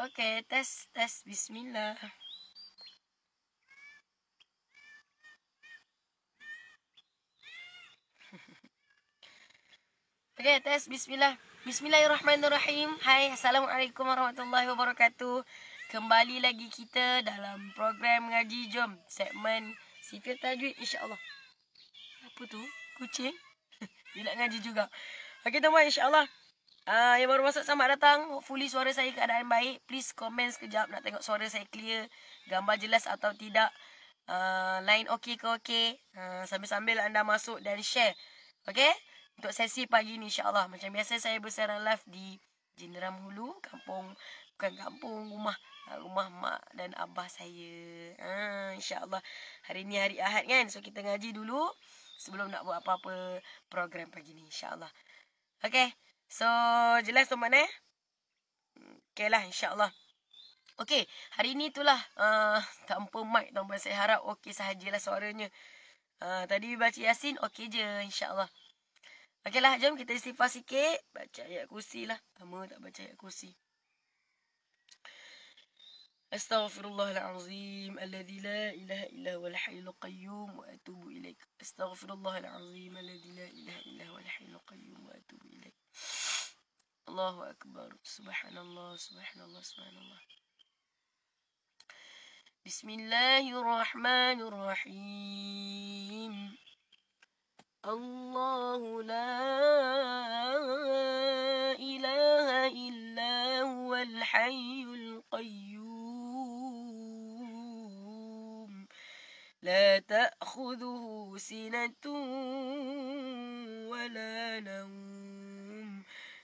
Okay, tes, tes, bismillah. Okay, tes, bismillah. Bismillahirrahmanirrahim. Hai, Assalamualaikum warahmatullahi wabarakatuh. Kembali lagi kita dalam program Ngaji Jom. Segmen Sifir Tajwid, insyaAllah. Apa tu? Kucing? Dia nak ngaji juga. Okay, teman-teman, insyaAllah. Uh, yang baru masuk sama datang. Hopefully suara saya keadaan baik. Please komen sekejap nak tengok suara saya clear. Gambar jelas atau tidak. Uh, line okey ke okey. Uh, ah, sambil-sambil anda masuk dan share. Okay? Untuk sesi pagi ni insyaAllah. Macam biasa saya bersiaran live di Jenderam Hulu. Kampung. Bukan kampung. Rumah. Rumah mak dan abah saya. Uh, InsyaAllah. Hari ni hari Ahad kan. So kita ngaji dulu. Sebelum nak buat apa-apa program pagi ni insyaAllah. Okay? Okay? So, jelas tu mana eh? Okay lah, insyaAllah. Okay, hari ni tu lah. Uh, tanpa mic, tanpa saya harap okay sahajalah suaranya. Uh, tadi baca Yasin, okay je insyaAllah. Okay lah, jom kita istifah sikit. Baca ayat kursi lah. Lama tak baca ayat kursi. Astaghfirullahalazim, الله la الذي لا إله إلا هو wa atubu ilaih. Astaghfirullahalazim, استغفر la العظيم الذي لا إله إلا wa atubu ilaih. الله أكبر سبحان الله سبحان الله سبحان الله بسم الله الرحمن الرحيم الله لا إله إلا هو الحي القيوم لا تأخذه سنة ولا نوم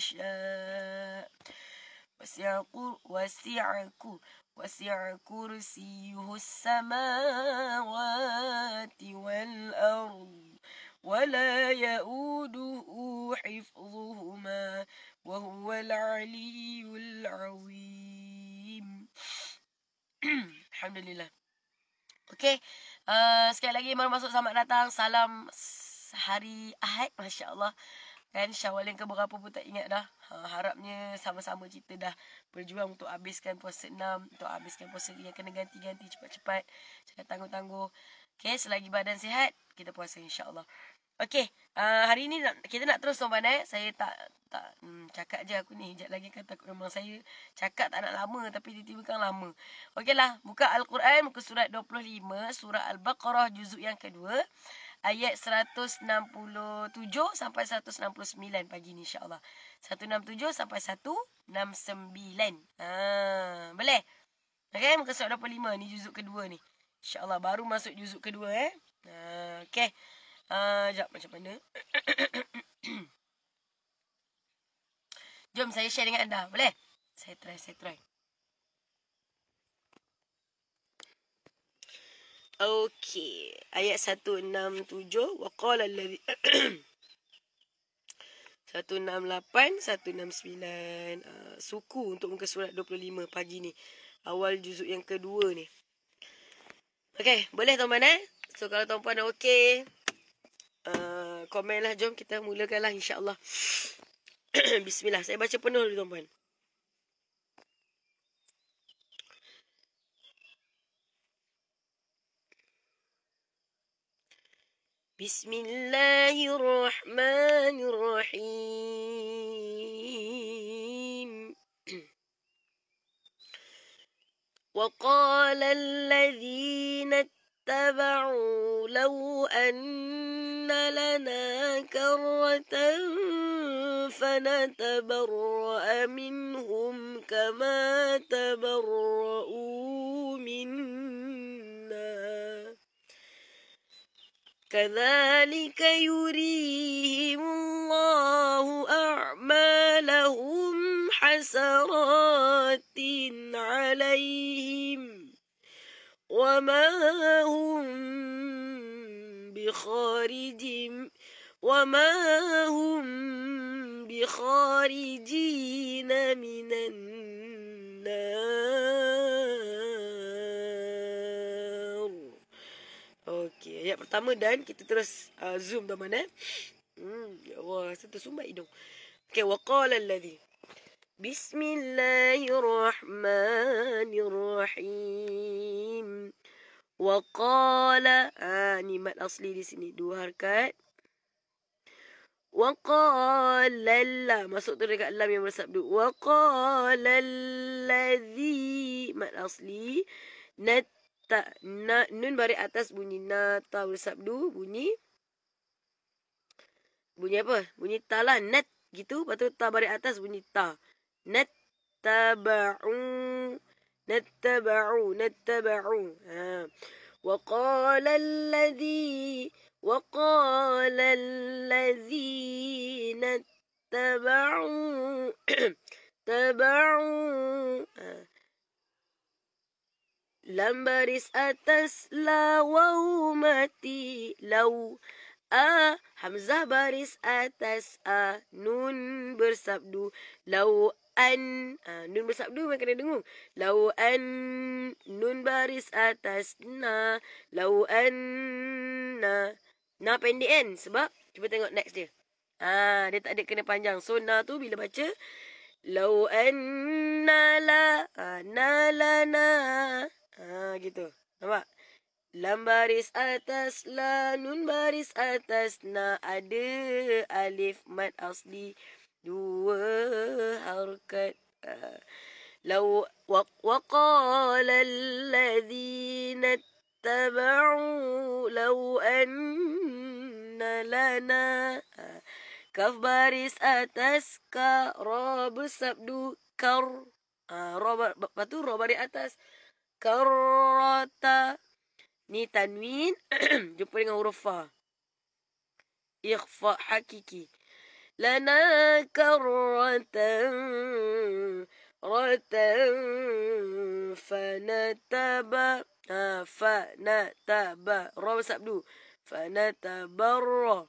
يشاء آه، وسع وسع وسع كرسيه السماوات والأرض ولا يؤوده حفظهما وهو العلي العظيم الحمد لله Okay, uh, sekali lagi mari masuk selamat datang. Salam hari Ahad, masya-Allah. Kan syawal yang keberapa pun tak ingat dah. Ha, harapnya sama-sama kita dah berjuang untuk habiskan puasa enam Untuk habiskan puasa yang kena ganti-ganti cepat-cepat. Jangan tangguh-tangguh. Okay, selagi badan sihat, kita puasa insyaAllah. Okay, uh, ha, hari ni nak, kita nak terus sobat eh. Saya tak tak hmm, cakap je aku ni. Sekejap lagi kan takut memang saya cakap tak nak lama. Tapi tiba-tiba kan lama. Okay lah, buka Al-Quran muka surat 25. Surah Al-Baqarah, juzuk yang kedua ayat 167 sampai 169 pagi ni insyaAllah. 167 sampai 169. Ha, boleh? Okay, muka surat 25 ni juzuk kedua ni. InsyaAllah baru masuk juzuk kedua eh. Ha, okay. Uh, ha, sekejap macam mana. Jom saya share dengan anda. Boleh? Saya try, saya try. Okey. Ayat 167 waqala allazi 168 169 suku untuk muka surat 25 pagi ni. Awal juzuk yang kedua ni. Okey, boleh tuan-tuan eh? So kalau tuan-tuan dah okey, uh, ah, komenlah jom kita mulakanlah insya-Allah. Bismillah. Saya baca penuh dulu tuan-tuan. بسم الله الرحمن الرحيم وقال الذين اتبعوا لو أن لنا كرة فنتبرأ منهم كما تبرؤوا منا كذلك يريهم الله أعمالهم حسرات عليهم وما هم بخارج وما هم بخارجين من النار Okey, ayat pertama dan kita terus uh, zoom teman mana? Eh. Hmm, ya Allah, saya tersumbat hidung. Okey, waqala alladhi. Bismillahirrahmanirrahim. Waqala, ah, ha, ni asli di sini, dua harkat. Waqala la, masuk tu dekat lam yang bersabdu. Waqala alladhi, mat asli, nat ta na nun bari atas bunyi na ta sabdu bunyi bunyi apa bunyi ta lah net gitu lepas tu ta bari atas bunyi ta net taba'u net taba'u net taba'u ha wa qala alladhi wa qala alladhina taba'u taba'u ha Lam baris atas la waw mati law A Hamzah baris atas A Nun bersabdu Lau an a, Nun bersabdu memang kena dengung Lau an Nun baris atas Na Lau an Na Na pendek kan sebab Cuba tengok next dia ha, Dia tak ada kena panjang So na tu bila baca Lau an Na la Na la na Ha gitu. Nampak? Lam baris atas la nun baris atas na ada alif mad asli dua harakat. Ha. Law wa waqala alladhina tabau law anna lana ha. kaf baris atas ka rab sabdu kar ha, rob, batu rob baris atas karata. Ni tanwin. Jumpa dengan huruf fa. Ikhfa hakiki. Lana karatan. Ratan. Fanataba. Ha, fanataba. Roh sabdu. Fanatabarra.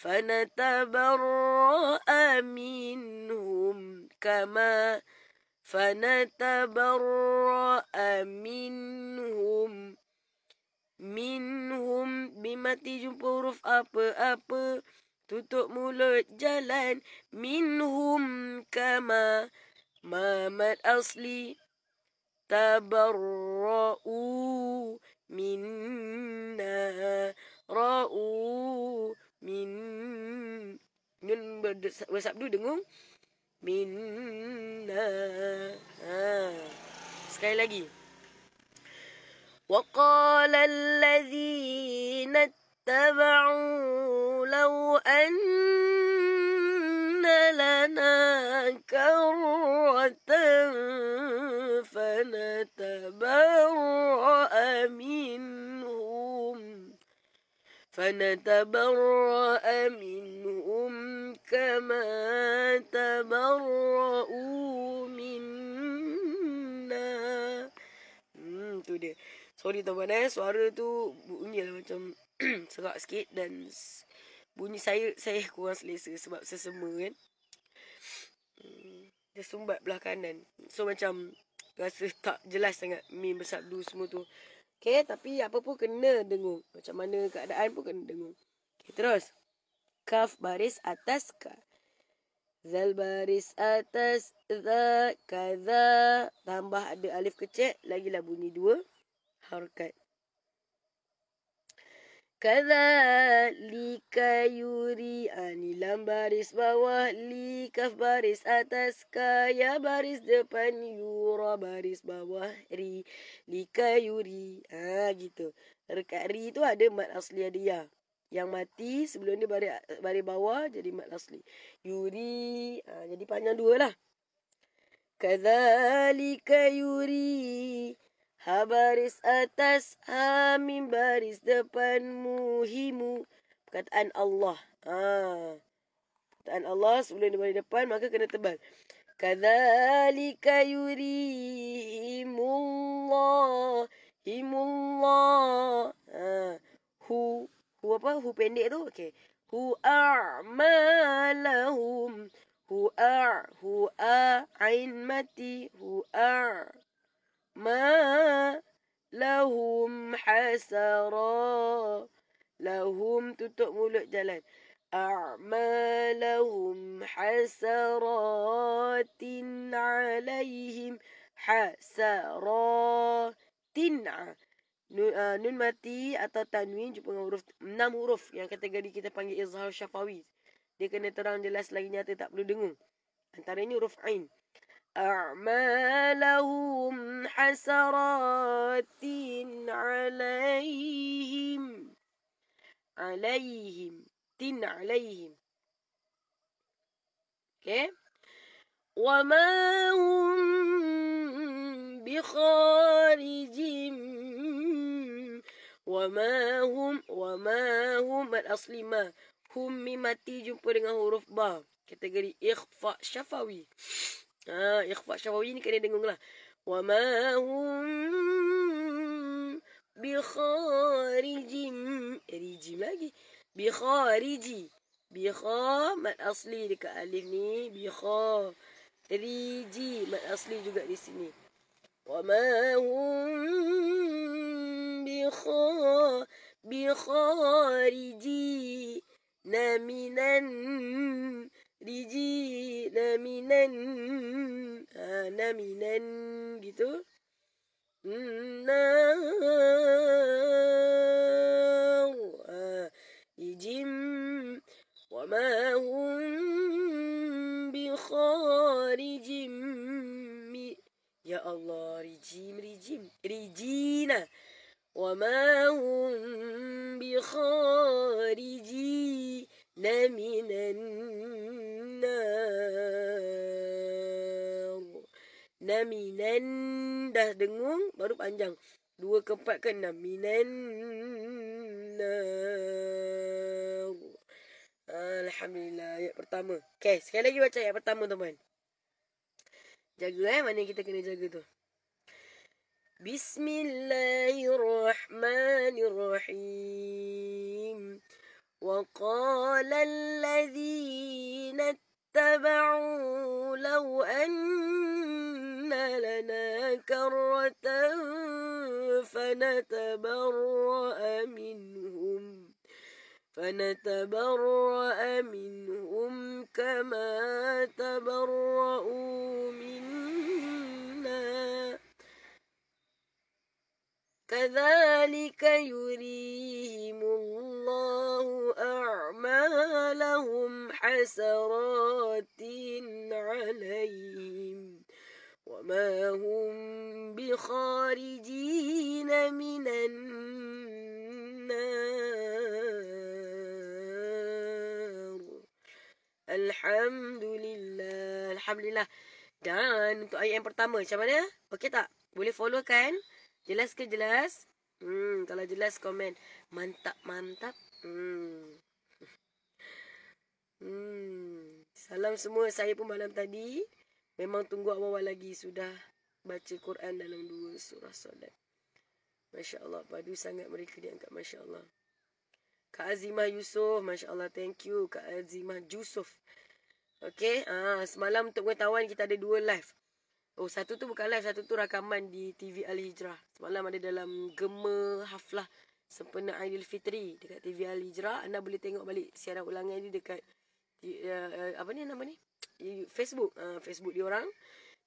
Fanatabarra aminhum. Kama. Kama. فنتبرأ منهم منهم بما تجم بروف أب أب tutup mulut jalan minhum kama mamat asli tabarra'u minna ra'u min nun bersabdu dengung منا lagi آه. وقال الذين اتبعوا لو أن لنا كرة فنتبرأ منهم فنتبرأ منهم كما تبرؤوا منا hmm, tu dia Sorry tuan eh. suara tu bunyi lah macam serak sikit dan bunyi saya saya kurang selesa sebab sesema kan. Hmm, dia sumbat belah kanan. So macam rasa tak jelas sangat meme bersabdu semua tu. Okay, tapi apa pun kena dengung. Macam mana keadaan pun kena dengung. Okay, terus kaf baris atas ka. Zal baris atas za kaza. Tambah ada alif kecil. Lagilah bunyi dua. Harkat. Kaza li kayuri. Anilam baris bawah li kaf baris atas kaya baris depan yura baris bawah ri li kayuri. Ha, gitu. Rekat ri tu ada mat asli ada ya yang mati sebelum ni baris, baris bawa jadi mat lasli. Yuri ha, jadi panjang dua lah. Kadhalika yuri habaris atas amin ha, baris depan muhimu. Perkataan Allah. Ha. Perkataan Allah sebelum ni baris depan maka kena tebal. Kadhalika yuri himullah himullah. Ha. Hu Hu apa? Hu pendek tu. Okey. Hu ar malahum. Hu ar. Hu a ain mati. Hu ar. Ma lahum hasara. Lahum tutup mulut jalan. A'malahum hasaratin alaihim hasaratin alaihim. Nun, uh, nun mati atau tanwin jumpa dengan huruf enam huruf yang kategori kita panggil izhar syafawi. Dia kena terang jelas lagi nyata tak perlu dengung. Antaranya huruf ain. A'malahum hasaratin alaihim. Alaihim. Tin alaihim. Okay. Wa ma bi kharijim وما هم وما هم الأصل ما هم ميماتي jumpa dengan huruf ba kategori ikhfa syafawi ha ikhfa syafawi ni kena dengunglah وما هم بخارجي ريجي لاجي بخارجي بخا ما الأصلي لك ألفني بخا ريجي ما الأصلي juga di sini وما هم بخارجين من الرجين من من gitu النار رجيم وما هم Allah rejim rejim rejina wa ma hum bi khariji naminan naminan dah dengung baru panjang dua ke empat ke enam minan Alhamdulillah ayat pertama. Okay, sekali lagi baca ayat pertama teman. جاكو ماني jaga mana kita بسم الله الرحمن الرحيم وقال الذين اتبعوا لو أن لنا كرة فنتبرأ منهم فنتبرأ منهم كما تبرؤوا منهم كذلك يريهم الله أعمالهم حسرات عليهم وما هم بخارجين من النار الحمد لله الحمد لله dan untuk ayat yang pertama macam mana okey tak boleh follow kan Jelas ke jelas? Hmm, kalau jelas komen. Mantap, mantap. Hmm. Hmm. Salam semua saya pun malam tadi memang tunggu awal-awal lagi sudah baca Quran dalam dua surah solat. Masya-Allah, padu sangat mereka diangkat masya-Allah. Kak Azimah Yusof, masya-Allah thank you Kak Azimah Yusof. Okey, ah semalam untuk pengetahuan kita ada dua live. Oh satu tu bukan live Satu tu rakaman di TV Al-Hijrah Semalam ada dalam Gema Haflah Sempena Aidilfitri Dekat TV Al-Hijrah Anda boleh tengok balik Siaran ulangan ni dekat uh, Apa ni nama ni Facebook uh, Facebook diorang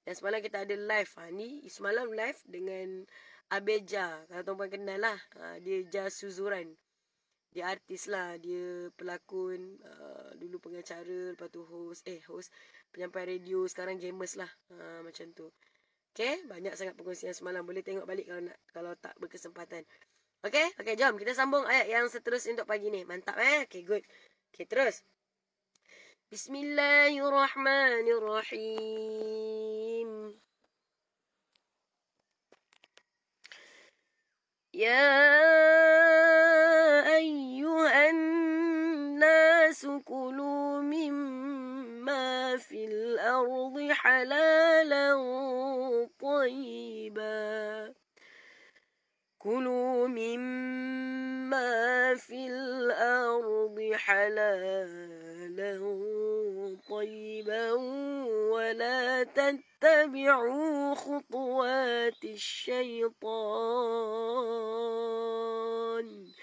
Dan semalam kita ada live uh, Ni semalam live Dengan Abeja Kalau tuan-tuan kenal lah uh, Dia Jazz dia artis lah dia pelakon uh, dulu pengacara lepas tu host eh host penyampai radio sekarang gamers lah uh, macam tu Okay, banyak sangat pengusian semalam. Boleh tengok balik kalau nak, kalau tak berkesempatan. Okay, okay, jom kita sambung ayat yang seterusnya untuk pagi ni. Mantap eh? Okay, good. Okay, terus. Bismillahirrahmanirrahim. Ya yeah. وكلوا مما في الأرض حلالا طيبا كلوا مما في الأرض حلالا طيبا ولا تتبعوا خطوات الشيطان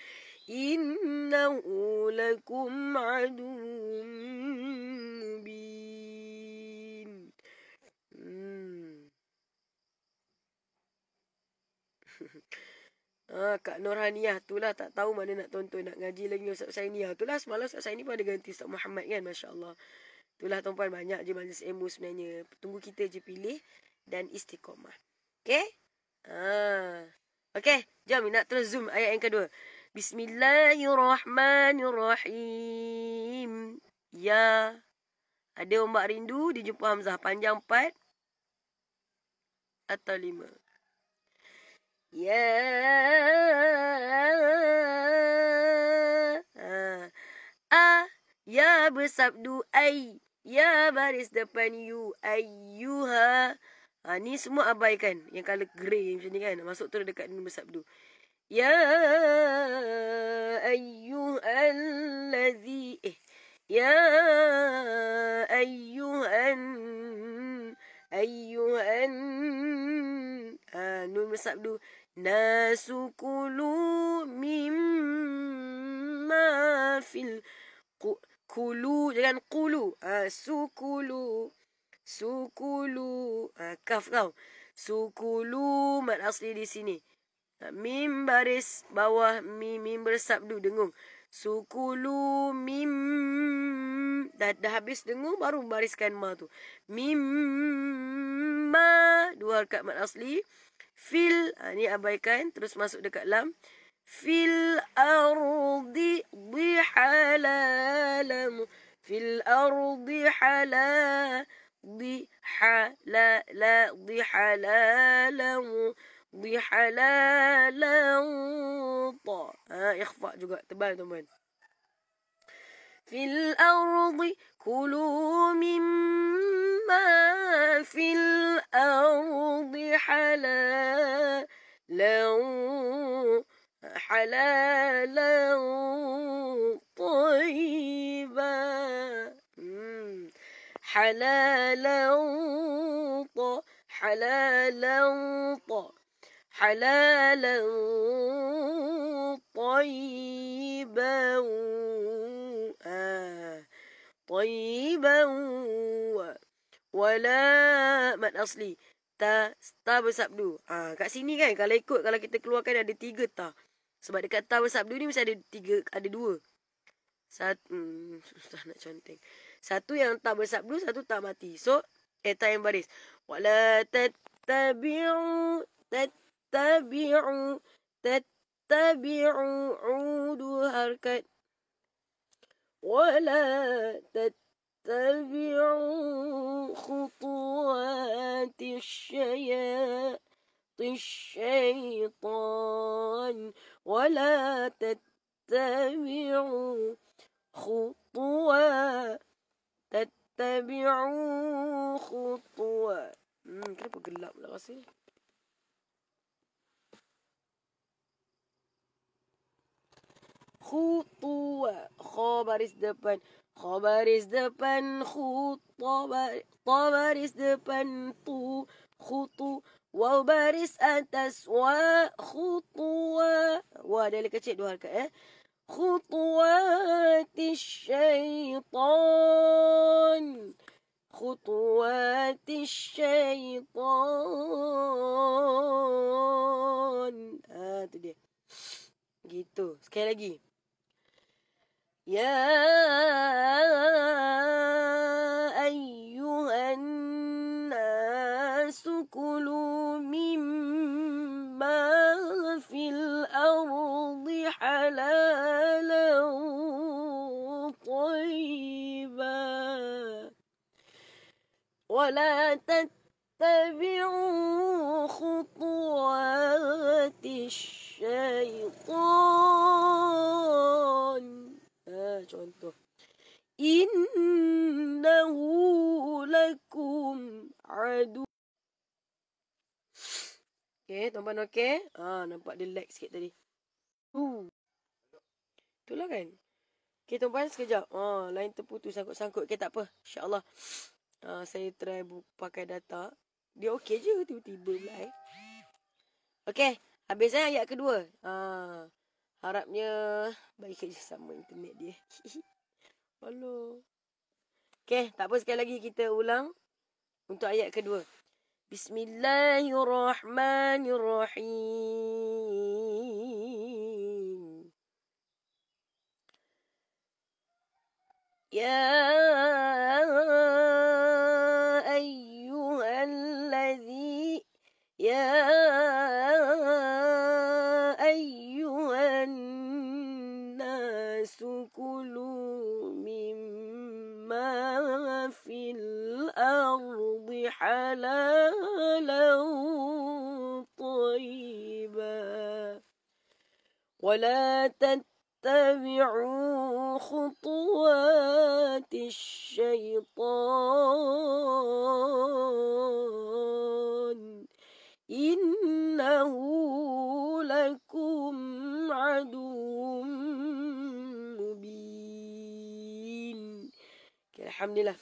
إنه لكم عدو مبين Ah, Kak Nurhaniah tu lah tak tahu mana nak tonton nak ngaji lagi Ustaz Saini. Ha, ah, tu lah semalam Ustaz Saini pun ada ganti Ustaz Muhammad kan Masya Allah. Tu lah tuan-puan banyak je majlis ilmu sebenarnya. Tunggu kita je pilih dan istiqomah. Okay? Ah. Okay, jom nak terus zoom ayat yang kedua. Bismillahirrahmanirrahim. Ya. Ada ombak rindu di jumpa Hamzah panjang 4 atau 5. Ya. A ah, ah, ya bersabdu ai ya baris depan you ayuha. Ha, ah, ni semua abaikan yang kalau grey macam ni kan. Masuk terus dekat nombor bersabdu. يا أيها الذي يا أيها أيها الناس آه، كلوا مما في كلوا جان قلوا آه، سكلوا سكلوا آه، كفروا سكلوا من أصلي لسني Mim baris bawah mim mim bersabdu dengung. Sukulu mim dah, dah habis dengung baru bariskan ma tu. Mim ma dua harakat mat asli. Fil ha, ni abaikan terus masuk dekat lam. Fil ardi dihalalam. Fil ardi halal di dihalala dihalalam. Dihalala. Dia halalan ta. ikhfa juga tebal teman. Fil ardi kulu mimma fil ardi halalan halalan طيبا حلالا حلالا حلالا طيبا طيبا ولا مد أصلي تا تا بسابدو آه كات سيني كان kalau ikut kalau kita keluarkan ada tiga ta sebab dekat ta bersabdu ni mesti ada tiga ada dua satu hmm, susah nak conteng satu yang tak bersabdu satu tak mati so eta yang baris wala tattabi'u tat تتبعوا تتبعوا عود الكتاب ولا تتبعوا خطوات الشيطان ولا تتبعوا خطوات تتبعوا خطوات كيف اقول لا غسيل khutu khabaris depan khabaris depan khutu khabaris depan tu khutu wa baris atas wa khutu wa wa dia kecil dua harakat eh خطوات الشيطان خطوات الشيطان هذا آه, دي جيتو سكي لاجي يا أيها الناس كلوا مما في الأرض حلالا طيبا ولا تتبعوا خطوات الشيطان إنه لكم عدو Okay, tuan-tuan okay? Ha, nampak dia lag sikit tadi. Tu. tu lah kan? Okay, tuan-tuan sekejap. Ha, line terputus sangkut-sangkut. Okay, tak apa. InsyaAllah. Ha, saya try pakai data. Dia okey je tiba-tiba pula eh. Okay, habis eh, ayat kedua. Ha, harapnya baik saja sama internet dia. Hello. Okay, tak apa sekali lagi kita ulang untuk ayat kedua. Bismillahirrahmanirrahim. Ya ولا تتبعوا خطوات الشيطان انه لكم عدو مبين okay, alhamdulillah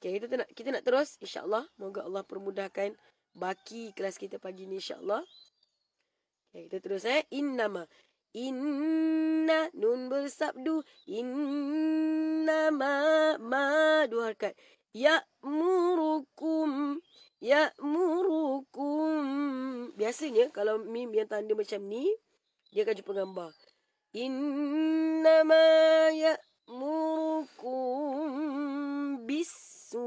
okay, kita nak kita nak terus insyaallah moga Allah permudahkan baki kelas kita pagi ni insyaallah okay, kita terus eh innama Inna nun bersabdu inna ma ma dua harakat. Ya murukum ya murukum. Biasanya kalau mim yang tanda macam ni dia akan jumpa gambar. Inna ma ya murukum bisu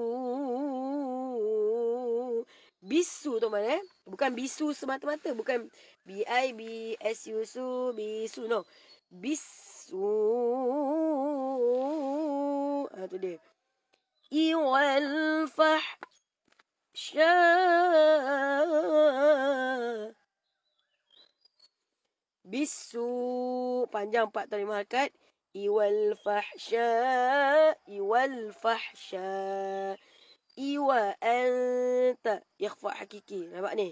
bisu tu mana eh? bukan bisu semata-mata bukan b i b s u S su bisu no bisu ha tu dia Iwal wal fah sha bisu panjang 4 tahun 5 harkat i wal fah sha i fah sha iwa anta Yakfa hakiki nampak ni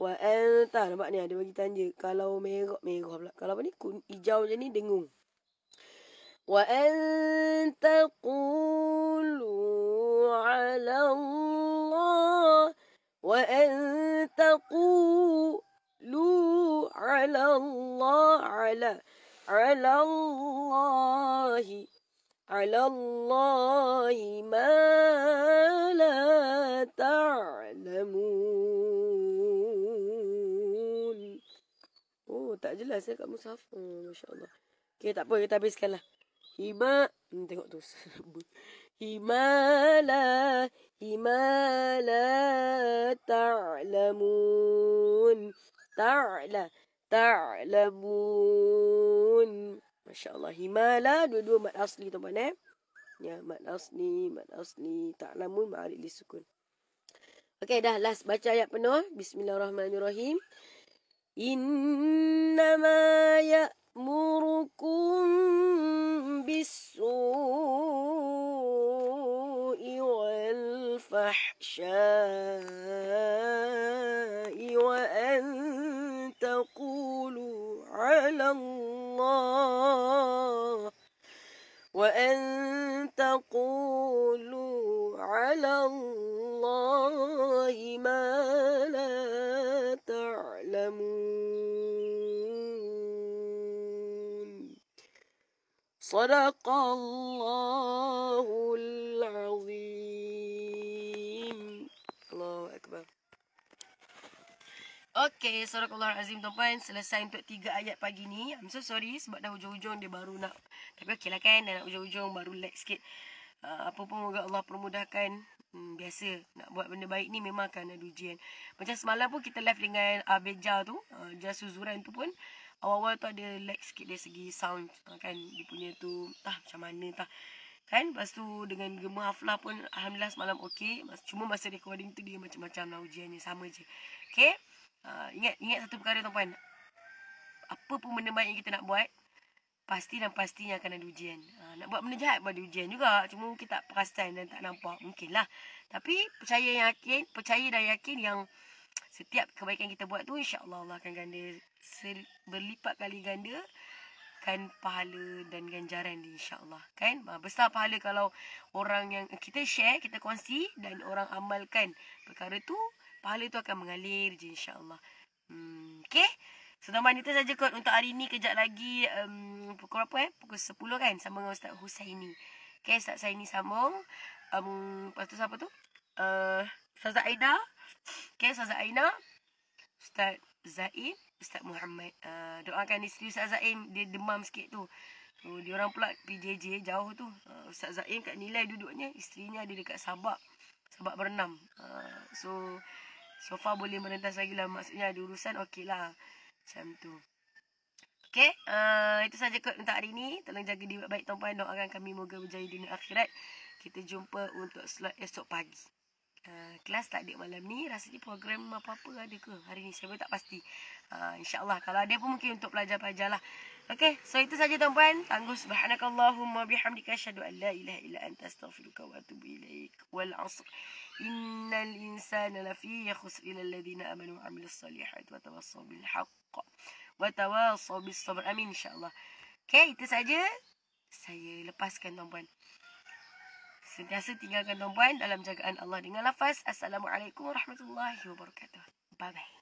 wa anta nampak ni ada bagi tanya kalau merah merah pula kalau apa ni kun hijau je ni dengung wa anta qulu ala allah wa anta qulu ala allah ala ala allahi على الله ما لا تعلمون Oh tak jelas saya kat mushaf oh, Masya Allah Okay tak apa kita habiskan lah Hima hmm, Tengok tu Himala Himala Ta'lamun Ta'la Ta'lamun Masya-Allah himala dua-dua mad asli tuan-tuan eh. Ya mad asli, mad asli tak namun ma'arid disukun. Okay dah last baca ayat penuh. Bismillahirrahmanirrahim. Innama ya'murukum bis-su'i wal fahsya'i wa an taqulu على الله وأن تقولوا على الله ما لا تعلمون صدق الله Okay, surah azim tuan-puan selesai untuk tiga ayat pagi ni. I'm so sorry sebab dah hujung-hujung dia baru nak. Tapi okey lah kan, dah nak hujung-hujung baru relax sikit. Uh, apa pun moga Allah permudahkan. Hmm, biasa nak buat benda baik ni memang akan ada ujian. Macam semalam pun kita live dengan Abeja tu. Uh, ah, Jasuzuran tu pun. Awal-awal tu ada lag sikit dari segi sound. Ah, kan dia punya tu. Tah macam mana tah. Kan lepas tu dengan Gemma Hafla pun. Alhamdulillah semalam okey. Cuma masa recording tu dia macam-macam lah ujiannya. Sama je. Okay. Uh, ingat ingat satu perkara tuan puan, Apa pun benda baik yang kita nak buat, pasti dan pastinya akan ada ujian. Uh, nak buat benda jahat pun ada ujian juga. Cuma mungkin tak perasan dan tak nampak. Mungkinlah. Tapi percaya yang yakin, percaya dan yakin yang setiap kebaikan kita buat tu insya-Allah Allah akan ganda berlipat kali ganda kan pahala dan ganjaran di insya-Allah kan ah, besar pahala kalau orang yang kita share kita kongsi dan orang amalkan perkara tu pahala itu akan mengalir je insyaAllah. Hmm, okay. Senaman itu saja kot untuk hari ni. Kejap lagi um, pukul berapa eh? Pukul 10 kan sama dengan Ustaz Husaini. Okay, Ustaz Husaini sambung. Um, lepas tu siapa tu? Uh, Ustaz Aina. Okay, Ustaz Aina. Ustaz Zain. Ustaz Muhammad. Uh, doakan isteri Ustaz Zain. Dia demam sikit tu. Oh, dia orang pula PJJ jauh tu. Uh, Ustaz Zain kat nilai duduknya. Isterinya ada dekat Sabak. Sabak berenam. Uh, so, So far boleh merentas lagi lah Maksudnya ada urusan okey lah Macam tu Okay uh, Itu sahaja kot untuk hari ni Tolong jaga diri baik-baik tuan-puan Doakan kami moga berjaya di akhirat Kita jumpa untuk slot esok pagi Uh, kelas tak ada malam ni Rasa Rasanya program apa-apa ada ke hari ni Saya tak pasti uh, InsyaAllah Kalau ada pun mungkin untuk pelajar-pelajar lah Okay So itu sahaja tuan-puan Tangguh Subhanakallahumma bihamdika Asyadu an la ilaha ila anta astaghfiruka wa atubu ilaik Wal asr إن الإنسان لفي خسر إلى الذين آمنوا وعملوا الصالحات وتواصوا بالحق وتواصوا بالصبر أمين إن شاء الله Okay, itu saja. Saya lepaskan tuan-puan. Sentiasa tinggalkan tuan-puan dalam jagaan Allah dengan lafaz. Assalamualaikum warahmatullahi wabarakatuh. Bye-bye.